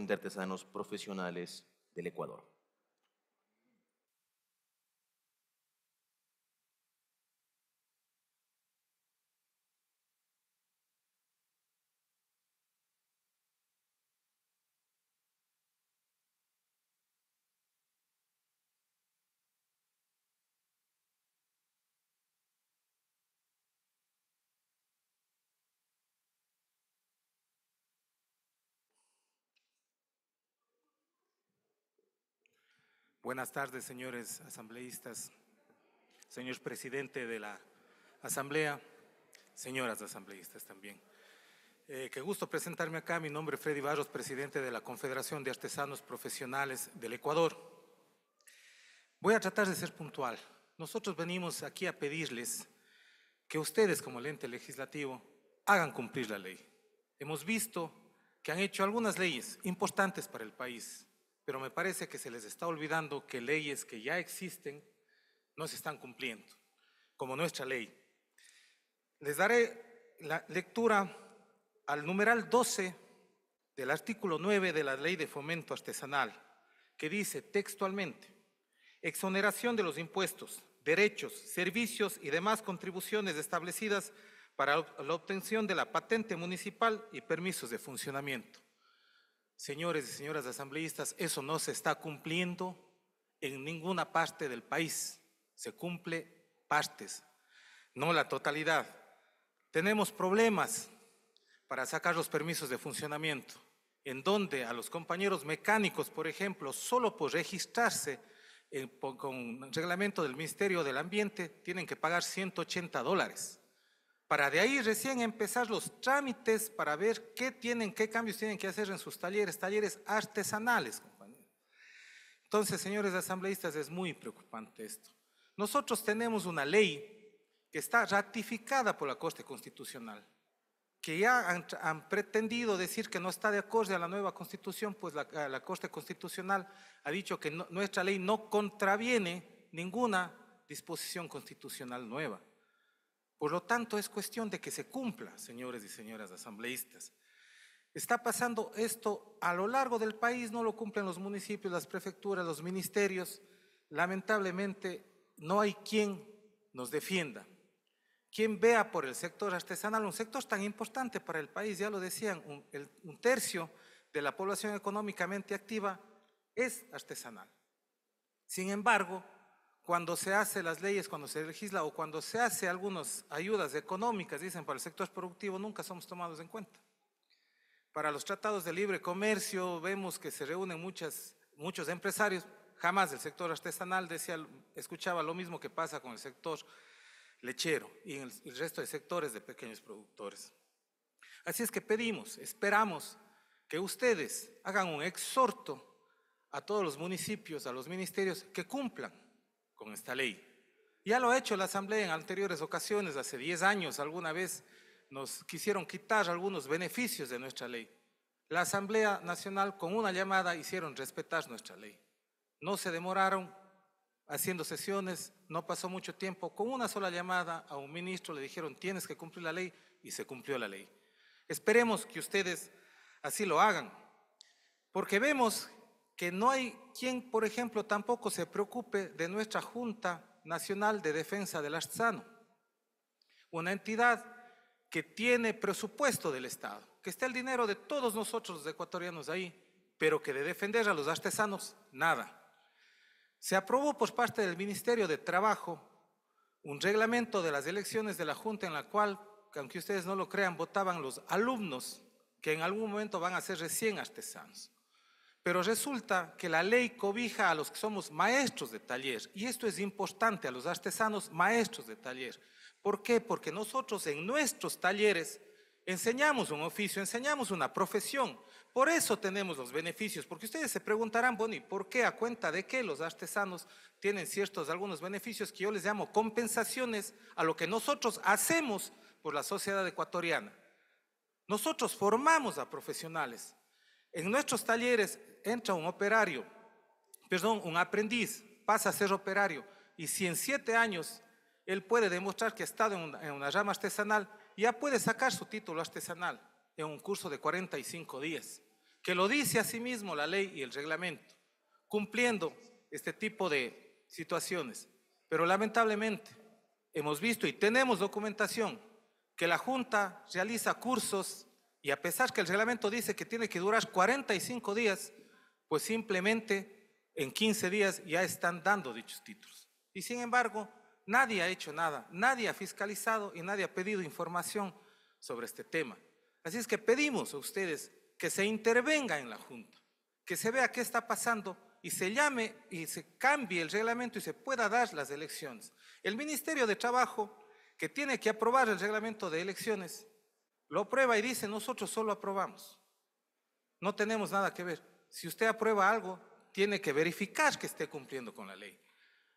de Artesanos Profesionales del Ecuador. Buenas tardes, señores asambleístas, señor presidente de la Asamblea, señoras asambleístas también. Eh, qué gusto presentarme acá. Mi nombre es Freddy Barros, presidente de la Confederación de Artesanos Profesionales del Ecuador. Voy a tratar de ser puntual. Nosotros venimos aquí a pedirles que ustedes, como el ente legislativo, hagan cumplir la ley. Hemos visto que han hecho algunas leyes importantes para el país, pero me parece que se les está olvidando que leyes que ya existen no se están cumpliendo, como nuestra ley. Les daré la lectura al numeral 12 del artículo 9 de la Ley de Fomento Artesanal, que dice textualmente, exoneración de los impuestos, derechos, servicios y demás contribuciones establecidas para la obtención de la patente municipal y permisos de funcionamiento. Señores y señoras asambleístas, eso no se está cumpliendo en ninguna parte del país. Se cumple partes, no la totalidad. Tenemos problemas para sacar los permisos de funcionamiento, en donde a los compañeros mecánicos, por ejemplo, solo por registrarse eh, con reglamento del Ministerio del Ambiente, tienen que pagar 180 dólares para de ahí recién empezar los trámites para ver qué tienen, qué cambios tienen que hacer en sus talleres, talleres artesanales, Entonces, señores asambleístas, es muy preocupante esto. Nosotros tenemos una ley que está ratificada por la Corte Constitucional, que ya han, pretendido decir que no está de acuerdo a la nueva Constitución, pues la, Corte Constitucional ha dicho que nuestra ley no contraviene ninguna disposición constitucional nueva. Por lo tanto, es cuestión de que se cumpla, señores y señoras asambleístas. Está pasando esto a lo largo del país, no lo cumplen los municipios, las prefecturas, los ministerios. Lamentablemente, no hay quien nos defienda, quien vea por el sector artesanal, un sector tan importante para el país, ya lo decían, un, un tercio de la población económicamente activa es artesanal. Sin embargo, cuando se hace las leyes, cuando se legisla o cuando se hace algunas ayudas económicas, dicen, para el sector productivo, nunca somos tomados en cuenta. Para los tratados de libre comercio vemos que se reúnen muchas, muchos empresarios, jamás el sector artesanal decía, escuchaba lo mismo que pasa con el sector lechero y el resto de sectores de pequeños productores. Así es que pedimos, esperamos que ustedes hagan un exhorto a todos los municipios, a los ministerios, que cumplan esta ley. Ya lo ha hecho la Asamblea en anteriores ocasiones, hace 10 años alguna vez nos quisieron quitar algunos beneficios de nuestra ley. La Asamblea Nacional con una llamada hicieron respetar nuestra ley. No se demoraron haciendo sesiones, no pasó mucho tiempo, con una sola llamada a un ministro le dijeron tienes que cumplir la ley y se cumplió la ley. Esperemos que ustedes así lo hagan, porque vemos que no hay quien, por ejemplo, tampoco se preocupe de nuestra Junta Nacional de Defensa del Artesano, una entidad que tiene presupuesto del Estado, que está el dinero de todos nosotros los ecuatorianos ahí, pero que de defender a los artesanos, nada. Se aprobó por parte del Ministerio de Trabajo un reglamento de las elecciones de la Junta en la cual, aunque ustedes no lo crean, votaban los alumnos que en algún momento van a ser recién artesanos. Pero resulta que la ley cobija a los que somos maestros de taller, y esto es importante, a los artesanos maestros de taller. ¿Por qué? Porque nosotros en nuestros talleres enseñamos un oficio, enseñamos una profesión. Por eso tenemos los beneficios, porque ustedes se preguntarán, bueno, ¿y por qué a cuenta de qué los artesanos tienen ciertos algunos beneficios que yo les llamo compensaciones a lo que nosotros hacemos por la sociedad ecuatoriana? Nosotros formamos a profesionales. En nuestros talleres entra un operario, perdón, un aprendiz, pasa a ser operario, y si en siete años él puede demostrar que ha estado en una, rama artesanal, ya puede sacar su título artesanal en un curso de 45 días, que lo dice a sí mismo la ley y el reglamento, cumpliendo este tipo de situaciones. Pero lamentablemente hemos visto y tenemos documentación que la Junta realiza cursos y a pesar que el reglamento dice que tiene que durar 45 días, pues simplemente en 15 días ya están dando dichos títulos. Y sin embargo, nadie ha hecho nada, nadie ha fiscalizado y nadie ha pedido información sobre este tema. Así es que pedimos a ustedes que se intervenga en la Junta, que se vea qué está pasando y se llame y se cambie el reglamento y se pueda dar las elecciones. El Ministerio de Trabajo, que tiene que aprobar el reglamento de elecciones, lo aprueba y dice, nosotros solo aprobamos. No tenemos nada que ver. Si usted aprueba algo, tiene que verificar que esté cumpliendo con la ley.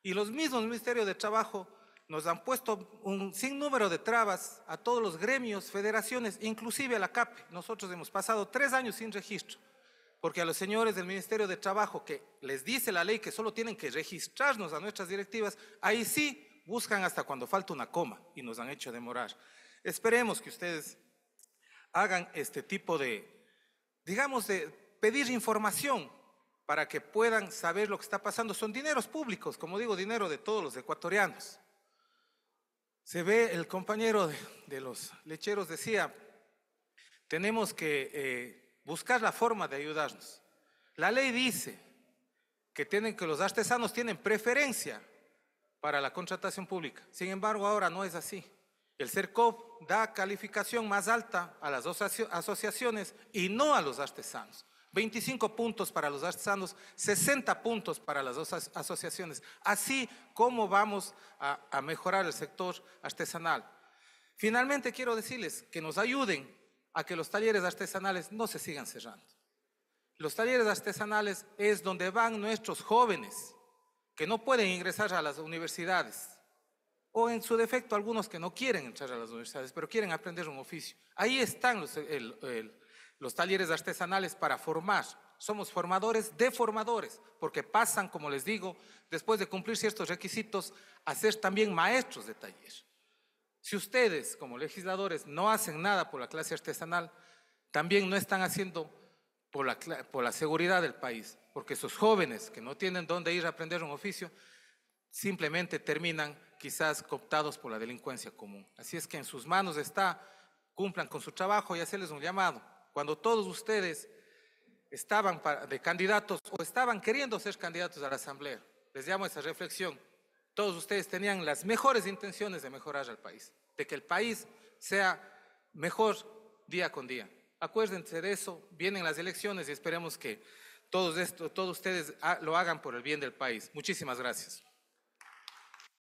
Y los mismos ministerios de trabajo nos han puesto un sinnúmero de trabas a todos los gremios, federaciones, inclusive a la CAPE. Nosotros hemos pasado tres años sin registro, porque a los señores del Ministerio de Trabajo, que les dice la ley que solo tienen que registrarnos a nuestras directivas, ahí sí buscan hasta cuando falta una coma y nos han hecho demorar. Esperemos que ustedes hagan este tipo de, digamos, de pedir información para que puedan saber lo que está pasando. Son dineros públicos, como digo, dinero de todos los ecuatorianos. Se ve, el compañero de, los lecheros decía, tenemos que eh, buscar la forma de ayudarnos. La ley dice que, tienen, que los artesanos tienen preferencia para la contratación pública. Sin embargo, ahora no es así. El CERCOP da calificación más alta a las dos asociaciones y no a los artesanos. 25 puntos para los artesanos, 60 puntos para las dos asociaciones. Así como vamos a, mejorar el sector artesanal. Finalmente quiero decirles que nos ayuden a que los talleres artesanales no se sigan cerrando. Los talleres artesanales es donde van nuestros jóvenes que no pueden ingresar a las universidades o en su defecto algunos que no quieren entrar a las universidades, pero quieren aprender un oficio. Ahí están los, los talleres artesanales para formar. Somos formadores de formadores, porque pasan, como les digo, después de cumplir ciertos requisitos, a ser también maestros de taller. Si ustedes, como legisladores, no hacen nada por la clase artesanal, también no están haciendo por la, por la seguridad del país, porque esos jóvenes que no tienen dónde ir a aprender un oficio, simplemente terminan quizás cooptados por la delincuencia común. Así es que en sus manos está, cumplan con su trabajo y hacerles un llamado cuando todos ustedes estaban de candidatos o estaban queriendo ser candidatos a la Asamblea. Les llamo esa reflexión. Todos ustedes tenían las mejores intenciones de mejorar al país, de que el país sea mejor día con día. Acuérdense de eso, vienen las elecciones y esperemos que todos, esto, todos ustedes lo hagan por el bien del país. Muchísimas gracias.